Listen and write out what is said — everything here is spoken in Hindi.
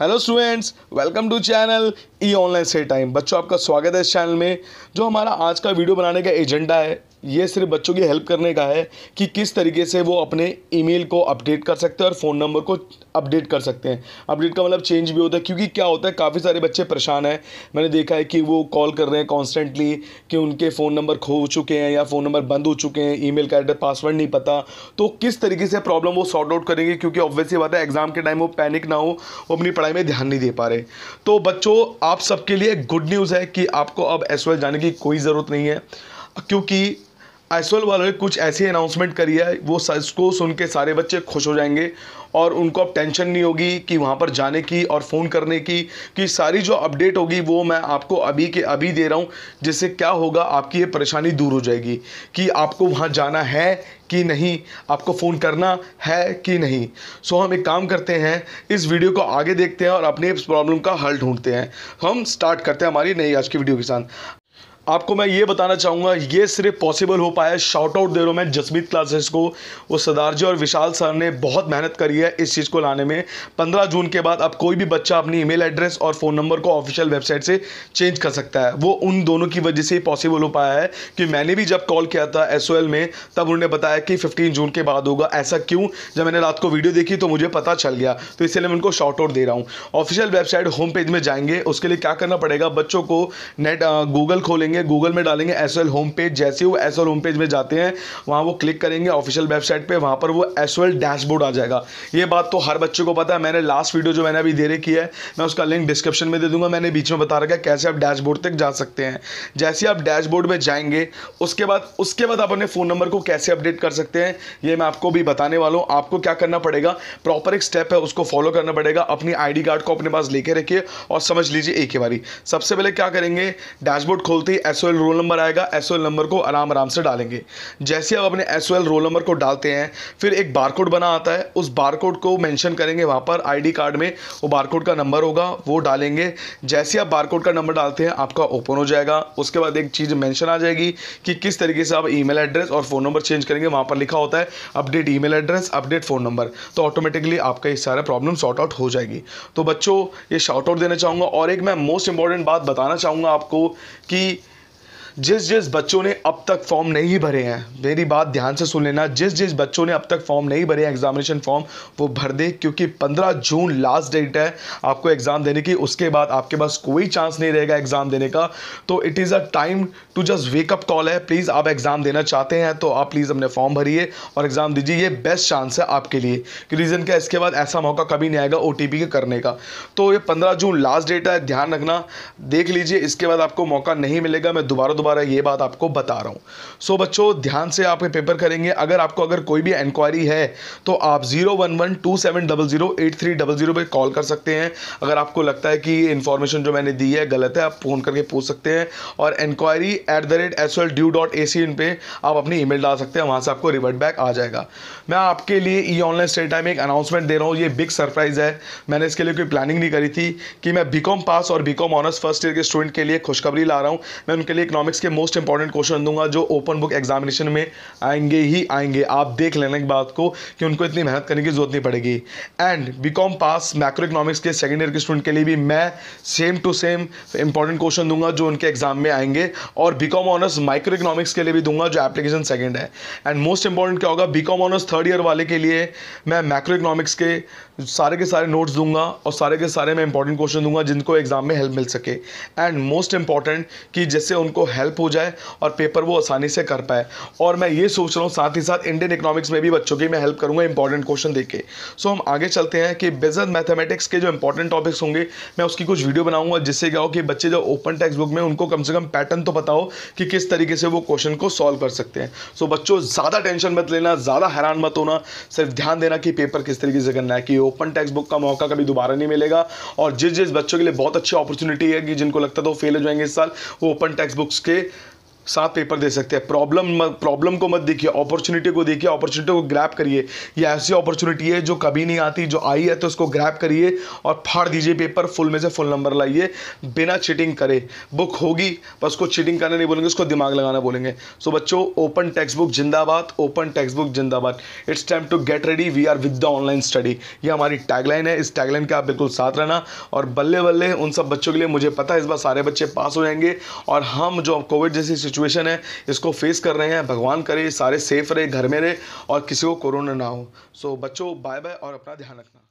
hello students welcome to channel E online से टाइम बच्चों आपका स्वागत है इस चैनल में जो हमारा आज का वीडियो बनाने का एजेंडा है ये सिर्फ बच्चों की हेल्प करने का है कि किस तरीके से वो अपने ईमेल को अपडेट कर सकते हैं और फ़ोन नंबर को अपडेट कर सकते हैं अपडेट का मतलब चेंज भी होता है क्योंकि क्या होता है काफ़ी सारे बच्चे परेशान हैं मैंने देखा है कि वो कॉल कर रहे हैं कॉन्स्टेंटली कि उनके फ़ोन नंबर खो चुके हैं या फ़ोन नंबर बंद हो चुके हैं ई मेल का एड्रेस पासवर्ड नहीं पता तो किस तरीके से प्रॉब्लम वो सॉर्ट आउट करेंगे क्योंकि ऑब्वियसली बात है एग्ज़ाम के टाइम वो पैनिक ना हो वो अपनी पढ़ाई में ध्यान नहीं दे पा रहे तो बच्चों आप सबके लिए गुड न्यूज़ है कि आपको अब एस जाने की कोई ज़रूरत नहीं है क्योंकि एस वालों ने कुछ ऐसी अनाउंसमेंट करी है वो को सुन के सारे बच्चे खुश हो जाएंगे और उनको अब टेंशन नहीं होगी कि वहाँ पर जाने की और फ़ोन करने की कि सारी जो अपडेट होगी वो मैं आपको अभी के अभी दे रहा हूँ जिससे क्या होगा आपकी ये परेशानी दूर हो जाएगी कि आपको वहाँ जाना है कि नहीं आपको फ़ोन करना है कि नहीं सो हम एक काम करते हैं इस वीडियो को आगे देखते हैं और अपने इस प्रॉब्लम का हल ढूंढते हैं हम स्टार्ट करते हैं हमारी नई आज की वीडियो के साथ आपको मैं ये बताना चाहूँगा ये सिर्फ पॉसिबल हो पाया शॉर्ट आउट दे रहा हूँ मैं जसमीत क्लासेस को वो सरदार जी और विशाल सर ने बहुत मेहनत करी है इस चीज़ को लाने में 15 जून के बाद अब कोई भी बच्चा अपनी ईमेल एड्रेस और फ़ोन नंबर को ऑफिशियल वेबसाइट से चेंज कर सकता है वो उन दोनों की वजह से ही पॉसिबल हो पाया है कि मैंने भी जब कॉल किया था एस में तब उन्होंने बताया कि फिफ्टीन जून के बाद होगा ऐसा क्यों जब मैंने रात को वीडियो देखी तो मुझे पता चल गया तो इसलिए मैं उनको शॉर्ट आउट दे रहा हूँ ऑफिशियल वेबसाइट होम पेज में जाएंगे उसके लिए क्या करना पड़ेगा बच्चों को नेट गूगल खोलेंगे करेंगे गूगल में डालेंगे एस एल होम पेज जैसे वो एस एल होम पेज में जाते हैं वहाँ वो क्लिक करेंगे ऑफिशियल वेबसाइट पर वहाँ पर वो एस एल डैशबोर्ड आ जाएगा ये बात तो हर बच्चे को पता है मैंने लास्ट वीडियो जो मैंने अभी दे रखी है मैं उसका लिंक डिस्क्रिप्शन में दे दूंगा मैंने बीच में बता रखा कैसे आप डैशबोर्ड तक जा सकते हैं जैसे आप डैशबोर्ड में जाएंगे उसके बाद उसके बाद आप अपने फ़ोन नंबर को कैसे अपडेट कर सकते हैं ये मैं आपको भी बताने वाला हूँ आपको क्या करना पड़ेगा प्रॉपर एक स्टेप है उसको फॉलो करना पड़ेगा अपनी आईडी कार्ड को अपने पास लेके रखिए और समझ लीजिए एक ही बारी सबसे पहले क्या करेंगे डैशबोर्ड खोलते ही एस रोल नंबर आएगा एस नंबर को आराम आराम से डालेंगे जैसे आप अपने एस रोल नंबर को डालते हैं फिर एक बारकोड बना आता है उस बारकोड को मैंशन करेंगे वहाँ पर आई कार्ड में वो बारकोड का नंबर होगा वो डालेंगे जैसे आप बारकोड का नंबर डालते हैं आपका ओपन हो जाएगा उसके बाद एक चीज़ मैंशन आ जाएगी कि किस तरीके से आप ईमेल एड्रेस और फ़ोन नंबर चेंज करेंगे वहाँ पर लिखा होता है update email address update phone number तो ऑटोमेटिकली आपका ये सारा प्रॉब्लम सॉर्ट आउट हो जाएगी तो बच्चों ये शॉर्ट आउट देना चाहूँगा और एक मैं मोस्ट इंपॉर्टेंट बात बताना चाहूँगा आपको कि जिस जिस बच्चों ने अब तक फॉर्म नहीं भरे हैं मेरी बात ध्यान से सुन लेना जिस जिस बच्चों ने अब तक फॉर्म नहीं भरे हैं एग्जामिनेशन फॉर्म वो भर दे क्योंकि 15 जून लास्ट डेट है आपको एग्ज़ाम देने की उसके बाद आपके पास कोई चांस नहीं रहेगा एग्ज़ाम देने का तो it is a time to just wake up call है प्लीज़ आप एग्ज़ाम देना चाहते हैं तो आप प्लीज़ अपने फॉर्म भरिए और एग्ज़ाम दीजिए ये बेस्ट चांस है आपके लिए रीज़न क्या इसके बाद ऐसा मौका कभी नहीं आएगा ओ के करने का तो ये पंद्रह जून लास्ट डेट है ध्यान रखना देख लीजिए इसके बाद आपको मौका नहीं मिलेगा मैं दोबारा दोबारा दोबारा ये बात आपको बता रहा हूँ सो so, बच्चों ध्यान से आप पेपर करेंगे अगर आपको अगर कोई भी इंक्वायरी है तो आप zero one one two seven double zero eight three double zero पर कॉल कर सकते हैं अगर आपको लगता है कि इन्फॉर्मेशन जो मैंने दी है गलत है आप फ़ोन करके पूछ सकते हैं और inquiry at the rate S L DU dot A C in पर आप अपनी मेल डाल सकते हैं वहाँ से आपको रिवर्ट बैक आ जाएगा मैं आपके लिए ई ऑनलाइन स्टेट टाइम एक अनाउंसमेंट दे रहा हूँ ये बिग सरप्राइज़ है मैंने इसके लिए कोई प्लानिंग नहीं करी थी कि मैं बी कॉम पास और B com honours first year के स्टूडेंट के लिए खुशखबरी ला रहा हूँ मैं उनके लिए इकनॉमिक इकोनॉमिक्स के मोस्ट इंपॉर्टेंट क्वेश्चन दूंगा जो ओपन बुक एग्जामिनेशन में आएंगे ही आएंगे आप देख लेना की बात को कि उनको इतनी मेहनत करने की जरूरत नहीं पड़ेगी and B com pass macro economics के सेकेंड ईयर के स्टूडेंट के लिए भी मैं same to same important question दूंगा जो उनके एग्जाम में आएंगे और B com honours micro economics के लिए भी दूंगा जो एप्लीकेशन सेकेंड है एंड मोस्ट इंपॉर्टेंट क्या होगा B com honours third year वाले के लिए मैं मैक्रो इकोनॉमिक्स के सारे के सारे नोट्स दूंगा और सारे के सारे मैं इंपॉर्टेंट क्वेश्चन दूंगा जिनको एग्जाम में हेल्प मिल सके एंड मोस्ट इंपॉर्टेंट कि जैसे उनको हेल्प हो जाए और पेपर वो आसानी से कर पाए और मैं ये सोच रहा हूँ साथ ही साथ इंडियन इकोनॉमिक्स में भी बच्चों की मैं हेल्प करूँगा इंपॉर्टेंट क्वेश्चन देख के सो हम आगे चलते हैं कि बिजनेस मैथमेटिक्स के जो इंपॉर्टेंट टॉपिक्स होंगे मैं उसकी कुछ वीडियो बनाऊंगा जिससे क्या हो कि बच्चे जो ओपन टेक्स्ट बुक में उनको कम से कम पैटर्न तो पता हो कि किस तरीके से वो क्वेश्चन को सॉल्व कर सकते हैं सो बच्चों ज़्यादा टेंशन मत लेना ज़्यादा हैरान मत होना सिर्फ ध्यान देना कि पेपर किस तरीके से करना है कि ओपन टेक्स्ट बुक का मौका कभी दोबारा नहीं मिलेगा और जिस जिस बच्चों के लिए बहुत अच्छी अपॉर्चुनिटी है कि जिनको लगता था तो वो फेल हो जाएंगे इस साल वो ओपन टेक्स्ट बुक्स porque सात पेपर दे सकते हैं प्रॉब्लम प्रॉब्लम को मत देखिए अपॉर्चुनिटी को देखिए अपॉर्चुनिटी को ग्रैप करिए ये ऐसी अपॉर्चुनिटी है जो कभी नहीं आती जो आई है तो उसको ग्रैप करिए और फाड़ दीजिए पेपर फुल में से फुल नंबर लाइए बिना चीटिंग करे बुक होगी बस उसको चीटिंग करना नहीं बोलेंगे उसको दिमाग लगाना बोलेंगे सो बच्चों ओपन टेक्स्ट बुक जिंदाबाद ओपन टेक्स्ट बुक जिंदाबाद it's time to get ready we are with the online study ये हमारी टैगलाइन है इस टैगलाइन का आप बिल्कुल साथ रहना और बल्ले बल्ले उन सब बच्चों के लिए मुझे पता है इस बार सारे बच्चे पास हो जाएंगे और हम जो कोविड जैसी सिचुएशन सिचुएशन है इसको फेस कर रहे हैं भगवान करे सारे सेफ रहे घर में रहे और किसी को कोरोना ना हो सो so, बच्चों बाय बाय और अपना ध्यान रखना